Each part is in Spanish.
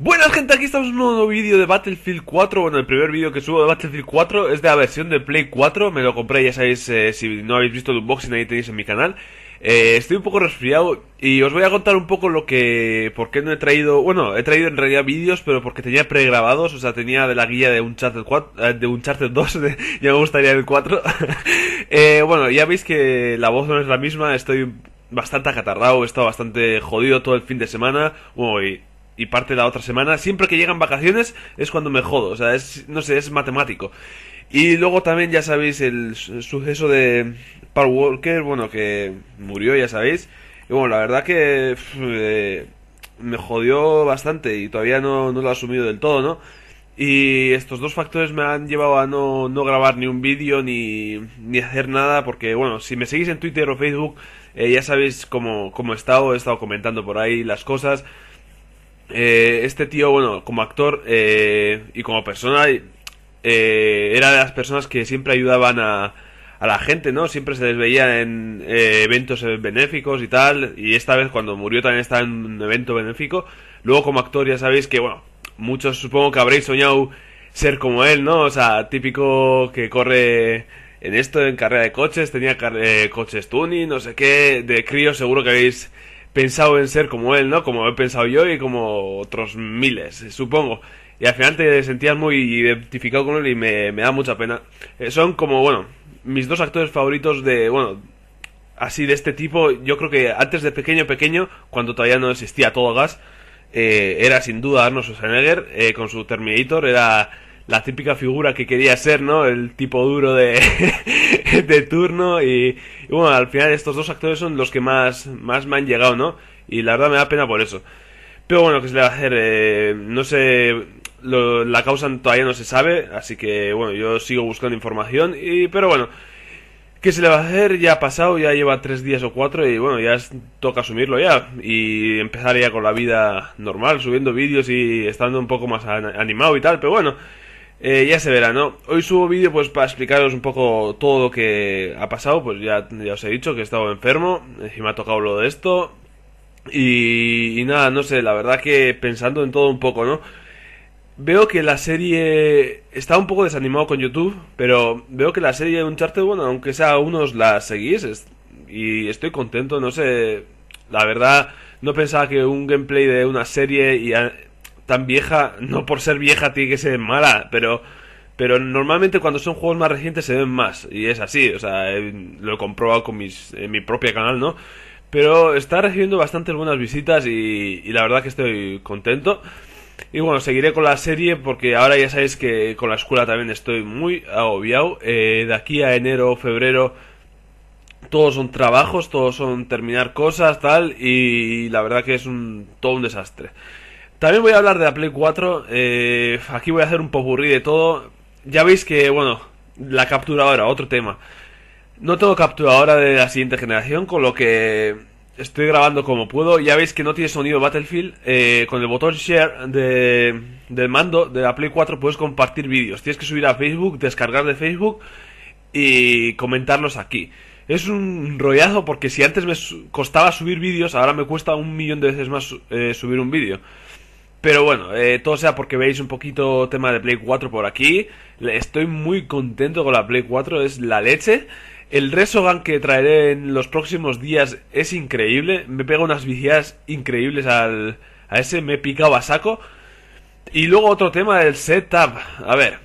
Buenas gente, aquí estamos en un nuevo vídeo de Battlefield 4 Bueno, el primer vídeo que subo de Battlefield 4 es de la versión de Play 4 Me lo compré, ya sabéis, eh, si no habéis visto el unboxing ahí tenéis en mi canal eh, Estoy un poco resfriado y os voy a contar un poco lo que... Por qué no he traído... Bueno, he traído en realidad vídeos, pero porque tenía pregrabados O sea, tenía de la guía de Uncharted 4... Eh, de Uncharted 2, ya me gustaría el 4 Bueno, ya veis que la voz no es la misma Estoy bastante acatarrado, he estado bastante jodido todo el fin de semana Bueno, y y parte la otra semana. Siempre que llegan vacaciones es cuando me jodo, o sea, es, no sé, es matemático. Y luego también, ya sabéis, el suceso de Paul Walker, bueno, que murió, ya sabéis. Y bueno, la verdad que eh, me jodió bastante y todavía no, lo he asumido del todo, ¿no? Y estos dos factores me han llevado a no, no grabar ni un vídeo ni, ni, hacer nada, porque bueno, si me seguís en Twitter o Facebook, eh, ya sabéis cómo, cómo he estado, he estado comentando por ahí las cosas. Eh, este tío, bueno, como actor eh, y como persona, eh, era de las personas que siempre ayudaban a, la gente, ¿no? Siempre se les veía en eventos benéficos y tal, y esta vez cuando murió también estaba en un evento benéfico. Luego como actor ya sabéis que, bueno, muchos supongo que habréis soñado ser como él, ¿no? O sea, típico que corre en esto, en carrera de coches, tenía coches tuning, no sé qué, de crío seguro que habéis pensado en ser como él, ¿no? Como he pensado yo y como otros miles, supongo. Y al final te sentías muy identificado con él y me, da mucha pena. Eh, son como, bueno, mis dos actores favoritos de, bueno, así de este tipo. Yo creo que antes de pequeño, pequeño, cuando todavía no existía todo gas, eh, era sin duda Arnold Schwarzenegger eh, con su Terminator, era la típica figura que quería ser, ¿no? El tipo duro de, de turno y, bueno, al final estos dos actores son los que más, más me han llegado, ¿no? Y la verdad me da pena por eso. Pero bueno, ¿qué se le va a hacer? Eh, no sé, la causa todavía no se sabe, así que bueno, yo sigo buscando información, y, pero bueno, ¿qué se le va a hacer? Ya ha pasado, ya lleva tres días o cuatro y bueno, ya toca asumirlo ya y empezar ya con la vida normal, subiendo vídeos y estando un poco más animado y tal, pero bueno. Eh, ya se verá, ¿no? Hoy subo vídeo pues para explicaros un poco todo lo que ha pasado, pues ya, os he dicho que he estado enfermo, me ha tocado lo de esto y, nada, no sé, la verdad que pensando en todo un poco, ¿no? Veo que la serie está un poco desanimado con YouTube, pero veo que la serie de Uncharted, bueno, aunque sea unos la seguís y estoy contento, no sé, la verdad no pensaba que un gameplay de una serie y tan vieja, no por ser vieja tiene que ser mala, pero, pero normalmente cuando son juegos más recientes se ven más, y es así, o sea, eh, lo he comprobado con mis, mi propio canal, ¿no? Pero está recibiendo bastantes buenas visitas y, la verdad que estoy contento. Y bueno, seguiré con la serie porque ahora ya sabéis que con la escuela también estoy muy agobiado. Eh, de aquí a enero o febrero todos son trabajos, todos son terminar cosas, tal, y la verdad que es un, todo un desastre. También voy a hablar de la Play 4. Eh, aquí voy a hacer un popurrí de todo. Ya veis que, bueno, la captura ahora, otro tema. No tengo ahora de la siguiente generación, con lo que estoy grabando como puedo. Ya veis que no tiene sonido Battlefield. Eh, con el botón share de, del mando de la Play 4 puedes compartir vídeos. Tienes que subir a Facebook, descargar de Facebook y comentarlos aquí. Es un rollazo porque si antes me costaba subir vídeos, ahora me cuesta un millón de veces más eh, subir un vídeo. Pero bueno, eh, todo sea porque veis un poquito tema de Play 4 por aquí. Estoy muy contento con la Play 4, es la leche. El Resogan que traeré en los próximos días es increíble. Me pega unas viciadas increíbles al, a ese, me picaba saco. Y luego otro tema del setup. A ver,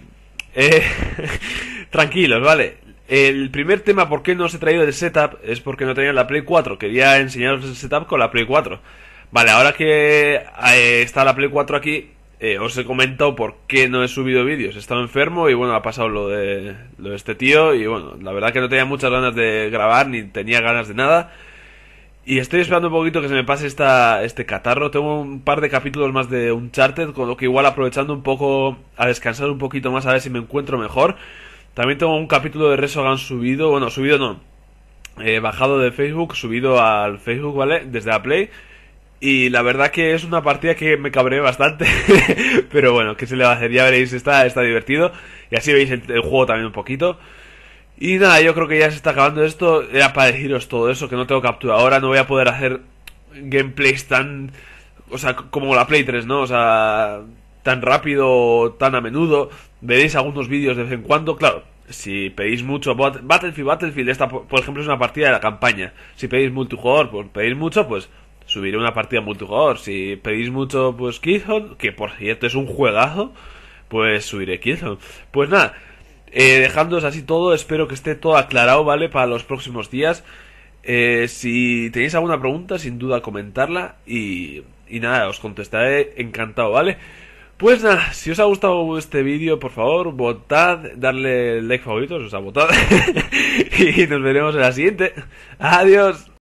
eh, tranquilos, ¿vale? El primer tema por qué no os he traído el setup es porque no tenía la Play 4. Quería enseñaros el setup con la Play 4. Vale, ahora que eh, está la Play 4 aquí, eh, os he comentado por qué no he subido vídeos. He estado enfermo y bueno, ha pasado lo de, lo de este tío. Y bueno, la verdad que no tenía muchas ganas de grabar ni tenía ganas de nada. Y estoy esperando un poquito que se me pase esta, este catarro. Tengo un par de capítulos más de Uncharted, con lo que igual aprovechando un poco a descansar un poquito más a ver si me encuentro mejor. También tengo un capítulo de han subido, bueno, subido no, he eh, bajado de Facebook, subido al Facebook, ¿vale? Desde la Play. Y la verdad que es una partida que me cabreé bastante. pero bueno, ¿qué se le va a hacer? Ya veréis, está, está divertido. Y así veis el, juego también un poquito. Y nada, yo creo que ya se está acabando esto. Era para deciros todo eso, que no tengo captura ahora. No voy a poder hacer gameplays tan... O sea, como la Play 3, ¿no? O sea, tan rápido, tan a menudo. Veréis algunos vídeos de vez en cuando. Claro, si pedís mucho Battlefield, Battlefield, esta por ejemplo es una partida de la campaña. Si pedís multijugador, pues pedís mucho, pues subiré una partida multijugador. Si pedís mucho, pues Killzone, que por cierto es un juegazo, pues subiré Killzone. Pues nada, eh, dejándoos así todo, espero que esté todo aclarado, ¿vale? Para los próximos días. Eh, si tenéis alguna pregunta, sin duda comentarla y, y nada, os contestaré encantado, ¿vale? Pues nada, si os ha gustado este vídeo, por favor, votad, darle like favoritos, os sea, votad. y nos veremos en la siguiente. Adiós.